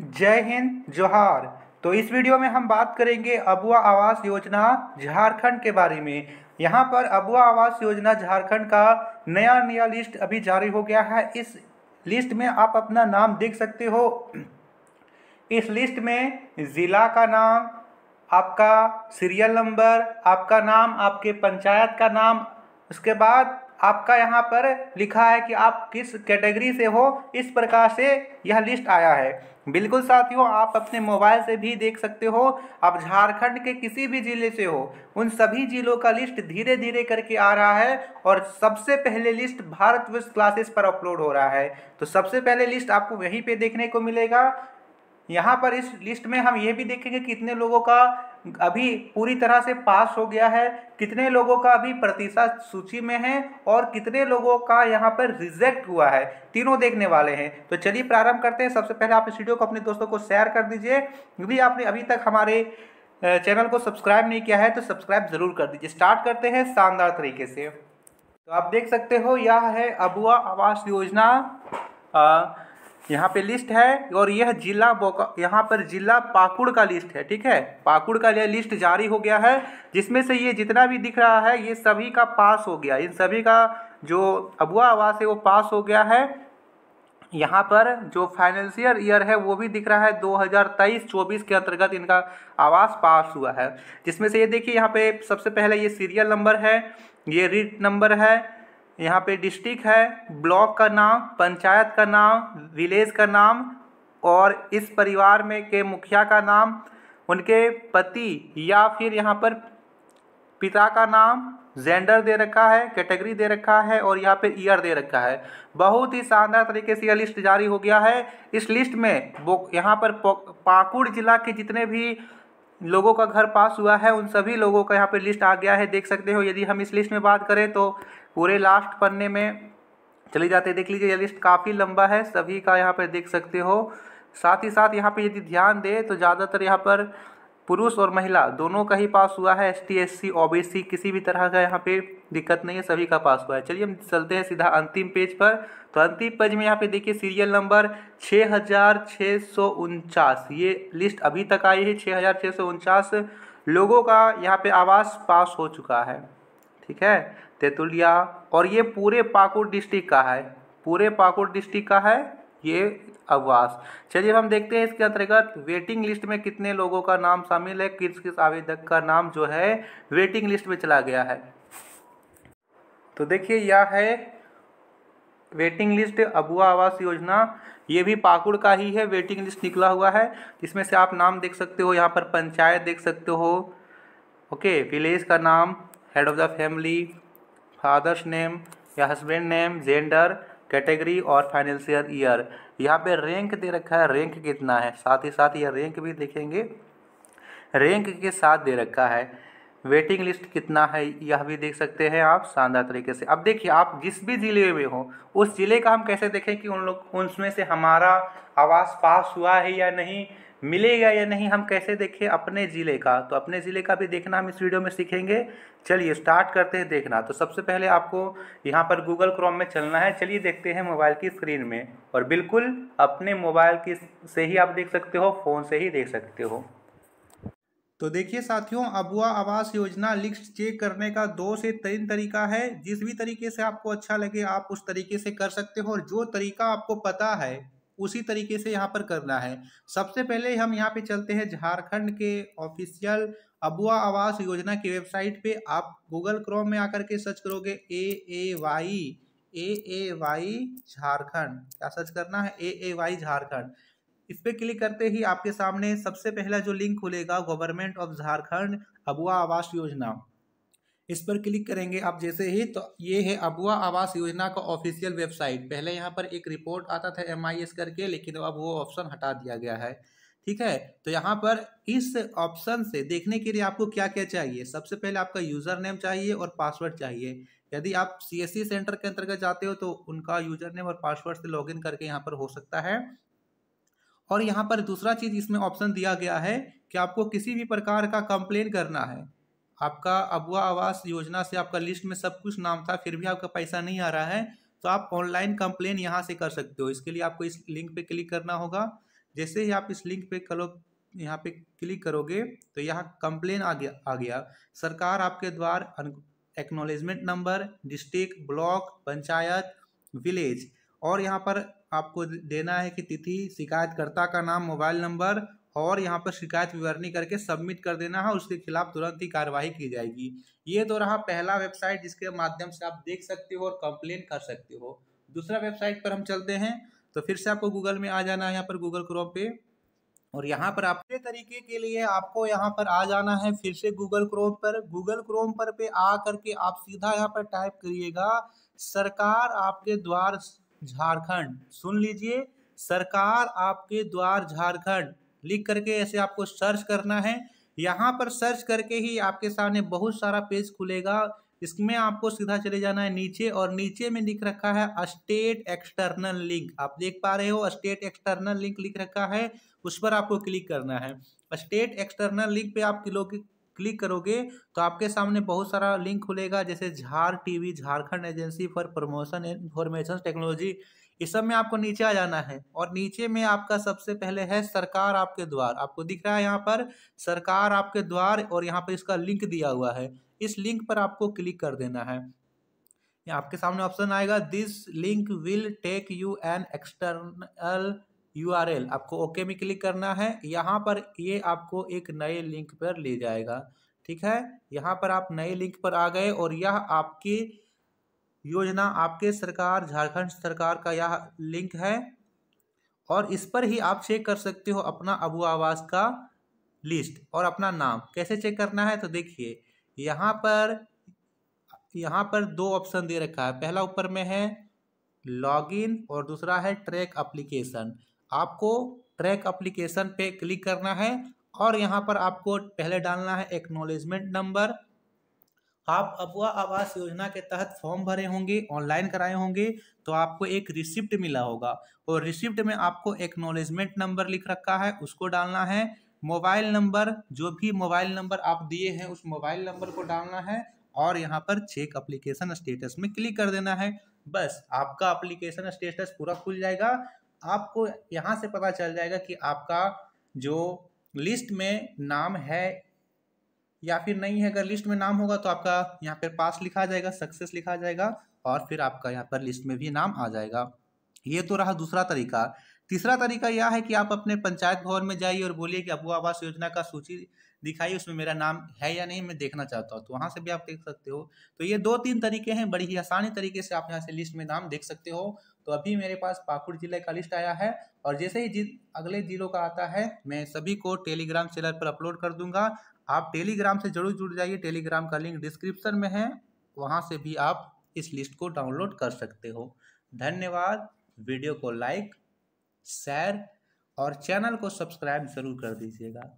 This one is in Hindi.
जय हिंद जोहार तो इस वीडियो में हम बात करेंगे अबुआ आवास योजना झारखंड के बारे में यहाँ पर अबुआ आवास योजना झारखंड का नया नया लिस्ट अभी जारी हो गया है इस लिस्ट में आप अपना नाम देख सकते हो इस लिस्ट में ज़िला का नाम आपका सीरियल नंबर आपका नाम आपके पंचायत का नाम उसके बाद आपका यहाँ पर लिखा है कि आप किस कैटेगरी से हो इस प्रकार से यह लिस्ट आया है बिल्कुल साथियों आप अपने मोबाइल से भी देख सकते हो आप झारखंड के किसी भी ज़िले से हो उन सभी ज़िलों का लिस्ट धीरे धीरे करके आ रहा है और सबसे पहले लिस्ट भारत विश्व क्लासेस पर अपलोड हो रहा है तो सबसे पहले लिस्ट आपको यहीं पे देखने को मिलेगा यहाँ पर इस लिस्ट में हम ये भी देखेंगे कितने लोगों का अभी पूरी तरह से पास हो गया है कितने लोगों का अभी प्रतिशत सूची में है और कितने लोगों का यहाँ पर रिजेक्ट हुआ है तीनों देखने वाले हैं तो चलिए प्रारंभ करते हैं सबसे पहले आप इस वीडियो को अपने दोस्तों को शेयर कर दीजिए यदि आपने अभी तक हमारे चैनल को सब्सक्राइब नहीं किया है तो सब्सक्राइब ज़रूर कर दीजिए स्टार्ट करते हैं शानदार तरीके से तो आप देख सकते हो यह है अबुआ आवास योजना आ, यहाँ पे लिस्ट है और यह जिला यहाँ पर जिला पाकुड़ का लिस्ट है ठीक है पाकुड़ का यह लिस्ट जारी हो गया है जिसमें से ये जितना भी दिख रहा है ये सभी का पास हो गया इन सभी का जो अबुआ आवास है वो पास हो गया है यहाँ पर जो फाइनेंशियल ईयर है वो भी दिख रहा है 2023-24 के अंतर्गत इनका आवास पास हुआ है जिसमें से ये देखिए यहाँ पे सबसे पहले ये सीरियल नंबर है ये रिट नंबर है यहाँ पे डिस्ट्रिक्ट है ब्लॉक का नाम पंचायत का नाम विलेज का नाम और इस परिवार में के मुखिया का नाम उनके पति या फिर यहाँ पर पिता का नाम जेंडर दे रखा है कैटेगरी दे रखा है और यहाँ पर ईयर दे रखा है बहुत ही शानदार तरीके से यह लिस्ट जारी हो गया है इस लिस्ट में वो यहाँ पर पाकुड़ जिला के जितने भी लोगों का घर पास हुआ है उन सभी लोगों का यहाँ पे लिस्ट आ गया है देख सकते हो यदि हम इस लिस्ट में बात करें तो पूरे लास्ट पन्ने में चले जाते देख लीजिए यह लिस्ट काफ़ी लंबा है सभी का यहाँ पर देख सकते हो साथ ही साथ यहाँ पे यदि ध्यान दें तो ज़्यादातर यहाँ पर पुरुष और महिला दोनों का ही पास हुआ है S T S C O B C किसी भी तरह का यहाँ पे दिक्कत नहीं है सभी का पास हुआ है चलिए हम चलते हैं सीधा अंतिम पेज पर तो अंतिम पेज में यहाँ पे देखिए सीरियल नंबर छः हज़ार छः सौ उनचास ये लिस्ट अभी तक आई है छः हज़ार छः सौ उनचास लोगों का यहाँ पे आवास पास हो चुका है ठीक है तेतुलिया और ये पूरे पाकुड़ डिस्ट्रिक्ट का है पूरे पाकुड़ डिस्ट्रिक्ट का है ये आवास चलिए हम देखते हैं इसके अंतर्गत वेटिंग लिस्ट में कितने लोगों का नाम शामिल है किस किस आवेदक का नाम जो है वेटिंग लिस्ट में चला गया है तो देखिए यह है वेटिंग लिस्ट अबुआ आवास योजना ये भी पाकुड़ का ही है वेटिंग लिस्ट निकला हुआ है इसमें से आप नाम देख सकते हो यहाँ पर पंचायत देख सकते हो ओके विलेज का नाम head of the family father's name या हस्बैंड नेम जेंडर कैटेगरी और फाइनेंशियल ईयर यहाँ पे रैंक दे रखा है रैंक कितना है साथ ही साथ यह रैंक भी देखेंगे रैंक के साथ दे रखा है वेटिंग लिस्ट कितना है यह भी देख सकते हैं आप शानदार तरीके से अब देखिए आप जिस भी ज़िले में हो उस ज़िले का हम कैसे देखें कि उन लोग उनमें से हमारा आवास पास हुआ है या नहीं मिलेगा या नहीं हम कैसे देखें अपने ज़िले का तो अपने ज़िले का भी देखना हम इस वीडियो में सीखेंगे चलिए स्टार्ट करते हैं देखना तो सबसे पहले आपको यहाँ पर गूगल क्रोम में चलना है चलिए देखते हैं मोबाइल की स्क्रीन में और बिल्कुल अपने मोबाइल की से ही आप देख सकते हो फ़ोन से ही देख सकते हो तो देखिए साथियों अबुआ आवास योजना लिस्ट चेक करने का दो से तीन तरीका है जिस भी तरीके से आपको अच्छा लगे आप उस तरीके से कर सकते हो और जो तरीका आपको पता है उसी तरीके से यहाँ पर करना है सबसे पहले हम यहाँ पे चलते हैं झारखंड के ऑफिशियल अबुआ आवास योजना की वेबसाइट पे आप गूगल क्रोम में आकर के सर्च करोगे A A Y A A Y Jharkhand क्या सर्च करना है ए ए वाई झारखंड इस पर क्लिक करते ही आपके सामने सबसे पहला जो लिंक खुलेगा गवर्नमेंट ऑफ झारखंड अबुआ आवास योजना इस पर क्लिक करेंगे आप जैसे ही तो ये है अबुआ आवास योजना का ऑफिशियल वेबसाइट पहले यहाँ पर एक रिपोर्ट आता था एम करके लेकिन अब वो ऑप्शन हटा दिया गया है ठीक है तो यहाँ पर इस ऑप्शन से देखने के लिए आपको क्या क्या चाहिए सबसे पहले आपका यूज़र नेम चाहिए और पासवर्ड चाहिए यदि आप सी e सेंटर के अंतर्गत जाते हो तो उनका यूज़र नेम और पासवर्ड से लॉगिन करके यहाँ पर हो सकता है और यहाँ पर दूसरा चीज़ इसमें ऑप्शन दिया गया है कि आपको किसी भी प्रकार का कंप्लेन करना है आपका अबुआ आवास योजना से आपका लिस्ट में सब कुछ नाम था फिर भी आपका पैसा नहीं आ रहा है तो आप ऑनलाइन कंप्लेन यहाँ से कर सकते हो इसके लिए आपको इस लिंक पे क्लिक करना होगा जैसे ही आप इस लिंक पे कलो यहाँ पे क्लिक करोगे तो यहाँ कंप्लेन आ गया आ गया सरकार आपके द्वार acknowledgement number district block panchayat village और यहाँ पर आपको देना है कि तिथि शिकायतकर्ता का नाम मोबाइल नंबर और यहाँ पर शिकायत विवरणी करके सबमिट कर देना है उसके खिलाफ तुरंत ही कार्रवाई की जाएगी ये तो रहा पहला वेबसाइट जिसके माध्यम से आप देख सकते हो और कंप्लेन कर सकते हो दूसरा वेबसाइट पर हम चलते हैं तो फिर से आपको गूगल में आ जाना है यहाँ पर गूगल क्रोम पे और यहाँ पर अपने तरीके के लिए आपको यहाँ पर आ जाना है फिर से गूगल क्रोम पर गूगल क्रोम पर पे आ करके आप सीधा यहाँ पर टाइप करिएगा सरकार आपके द्वार झारखंड सुन लीजिए सरकार आपके द्वार झारखंड लिख करके ऐसे आपको सर्च करना है यहाँ पर सर्च करके ही आपके सामने बहुत सारा पेज खुलेगा इसमें आपको सीधा चले जाना है नीचे और नीचे में लिख रखा है स्टेट एक्सटर्नल लिंक आप देख पा रहे हो स्टेट एक्सटर्नल लिंक लिख रखा है उस पर आपको क्लिक करना है स्टेट एक्सटर्नल लिंक पे आप क्लिक करोगे तो आपके सामने बहुत सारा लिंक खुलेगा जैसे झार TV Jharkhand agency for promotion information technology इस सब में आपको नीचे आ जाना है और नीचे में आपका सबसे पहले है सरकार आपके द्वार आपको दिख रहा है यहाँ पर सरकार आपके द्वार और यहाँ पर इसका लिंक दिया हुआ है इस लिंक पर आपको क्लिक कर देना है आपके सामने ऑप्शन आएगा this link will take you an external you आपको ओके okay में क्लिक करना है यहाँ पर ये आपको एक नए लिंक पर ले जाएगा ठीक है यहाँ पर आप नए लिंक पर आ गए और यह आपके योजना आपके सरकार झारखंड सरकार का यह लिंक है और इस पर ही आप चेक कर सकते हो अपना अबू आवास का लिस्ट और अपना नाम कैसे चेक करना है तो देखिए यहाँ पर यहाँ पर दो ऑप्शन दे रखा है पहला ऊपर में है लॉगिन और दूसरा है ट्रैक एप्लीकेशन आपको ट्रैक एप्लीकेशन पे क्लिक करना है और यहाँ पर आपको पहले डालना है एक्नोलेजमेंट नंबर आप अबुआ आवास योजना के तहत फॉर्म भरे होंगे ऑनलाइन कराए होंगे तो आपको एक रिसिप्ट मिला होगा और रिसिप्ट में आपको एक्नोलेजमेंट नंबर लिख रखा है उसको डालना है मोबाइल नंबर जो भी मोबाइल नंबर आप दिए हैं उस मोबाइल नंबर को डालना है और यहाँ पर चेक अप्लीकेशन स्टेटस में क्लिक कर देना है बस आपका अप्लीकेशन स्टेटस पूरा खुल जाएगा आपको यहाँ से पता चल जाएगा कि आपका जो लिस्ट में नाम है या फिर नहीं है अगर लिस्ट में नाम होगा तो आपका यहाँ पर पास लिखा जाएगा सक्सेस लिखा जाएगा और फिर आपका यहाँ पर लिस्ट में भी नाम आ जाएगा ये तो रहा दूसरा तरीका तीसरा तरीका यह है कि आप अपने पंचायत भवन में जाइए और बोलिए कि अबुआ आवास योजना का सूची दिखाइए उसमें मेरा नाम है या नहीं मैं देखना चाहता हूँ तो वहाँ से भी आप देख सकते हो तो ये दो तीन तरीके हैं बड़ी ही आसानी तरीके से आप यहाँ से लिस्ट में नाम देख सकते हो तो अभी मेरे पास पाकुड़ जिले का लिस्ट आया है और जैसे ही जिन अगले जिलों का आता है मैं सभी को टेलीग्राम चैनल पर अपलोड कर दूंगा आप टेलीग्राम से जरूर जुड़ जाइए टेलीग्राम का लिंक डिस्क्रिप्शन में है वहाँ से भी आप इस लिस्ट को डाउनलोड कर सकते हो धन्यवाद वीडियो को लाइक शेयर और चैनल को सब्सक्राइब जरूर कर दीजिएगा